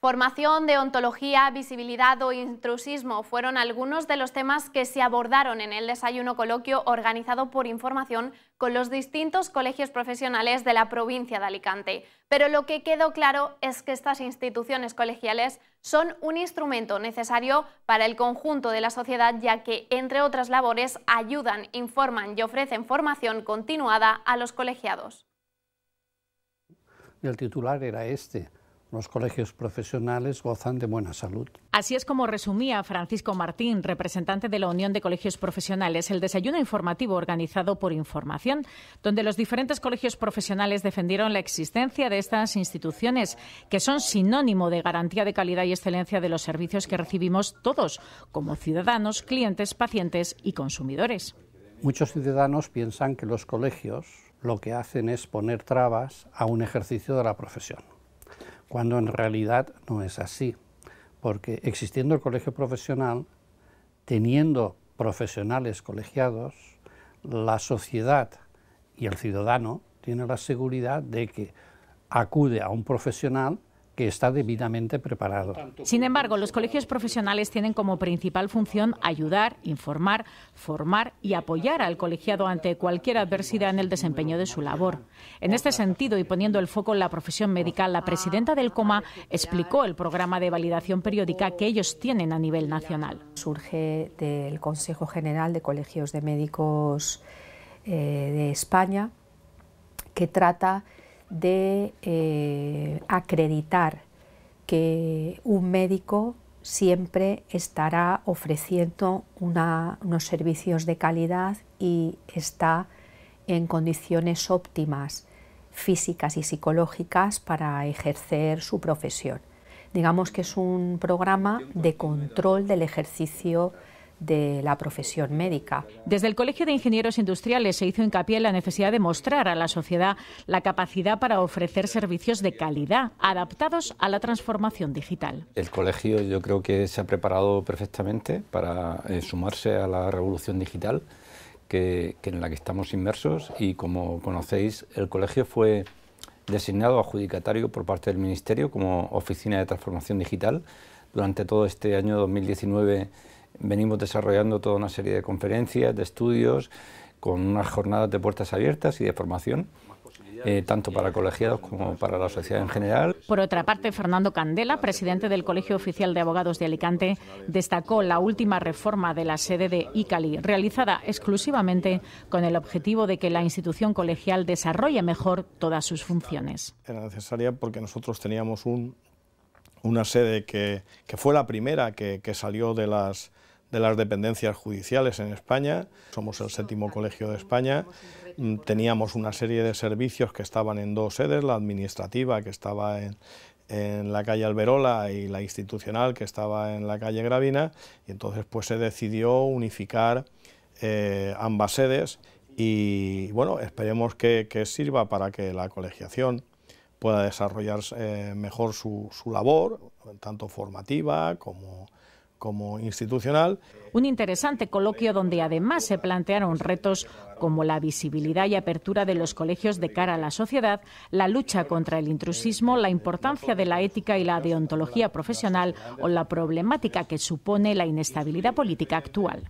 Formación, deontología, visibilidad o intrusismo fueron algunos de los temas que se abordaron en el desayuno coloquio organizado por información con los distintos colegios profesionales de la provincia de Alicante. Pero lo que quedó claro es que estas instituciones colegiales son un instrumento necesario para el conjunto de la sociedad ya que, entre otras labores, ayudan, informan y ofrecen formación continuada a los colegiados. El titular era este los colegios profesionales gozan de buena salud. Así es como resumía Francisco Martín, representante de la Unión de Colegios Profesionales, el desayuno informativo organizado por Información, donde los diferentes colegios profesionales defendieron la existencia de estas instituciones, que son sinónimo de garantía de calidad y excelencia de los servicios que recibimos todos, como ciudadanos, clientes, pacientes y consumidores. Muchos ciudadanos piensan que los colegios lo que hacen es poner trabas a un ejercicio de la profesión cuando en realidad no es así, porque existiendo el colegio profesional, teniendo profesionales colegiados, la sociedad y el ciudadano tiene la seguridad de que acude a un profesional que está debidamente preparado. Sin embargo, los colegios profesionales tienen como principal función ayudar, informar, formar y apoyar al colegiado ante cualquier adversidad en el desempeño de su labor. En este sentido, y poniendo el foco en la profesión médica, la presidenta del COMA explicó el programa de validación periódica que ellos tienen a nivel nacional. Surge del Consejo General de Colegios de Médicos eh, de España, que trata de eh, acreditar que un médico siempre estará ofreciendo unos servicios de calidad y está en condiciones óptimas físicas y psicológicas para ejercer su profesión. Digamos que es un programa de control del ejercicio de la profesión médica. Desde el Colegio de Ingenieros Industriales se hizo hincapié en la necesidad de mostrar a la sociedad la capacidad para ofrecer servicios de calidad adaptados a la transformación digital. El colegio yo creo que se ha preparado perfectamente para eh, sumarse a la revolución digital que, en la que estamos inmersos y como conocéis el colegio fue designado adjudicatario por parte del Ministerio como Oficina de Transformación Digital. Durante todo este año 2019 venimos desarrollando toda una serie de conferencias, de estudios, con unas jornadas de puertas abiertas y de formación. Eh, tanto para colegiados como para la sociedad en general. Por otra parte, Fernando Candela, presidente del Colegio Oficial de Abogados de Alicante, destacó la última reforma de la sede de ICALI, realizada exclusivamente con el objetivo de que la institución colegial desarrolle mejor todas sus funciones. Era necesaria porque nosotros teníamos un, una sede que, fue la primera que salió de las de las dependencias judiciales en España. Somos el séptimo colegio de España. Mm, teníamos una serie de servicios que estaban en dos sedes, la administrativa que estaba en, en la calle Alberola y la institucional que estaba en la calle Gravina y entonces pues se decidió unificar eh, ambas sedes y bueno, esperemos que, sirva para que la colegiación pueda desarrollar eh, mejor su, su labor, tanto formativa como como institucional. Un interesante coloquio donde además se plantearon retos como la visibilidad y apertura de los colegios de cara a la sociedad, la lucha contra el intrusismo, la importancia de la ética y la deontología profesional o la problemática que supone la inestabilidad política actual.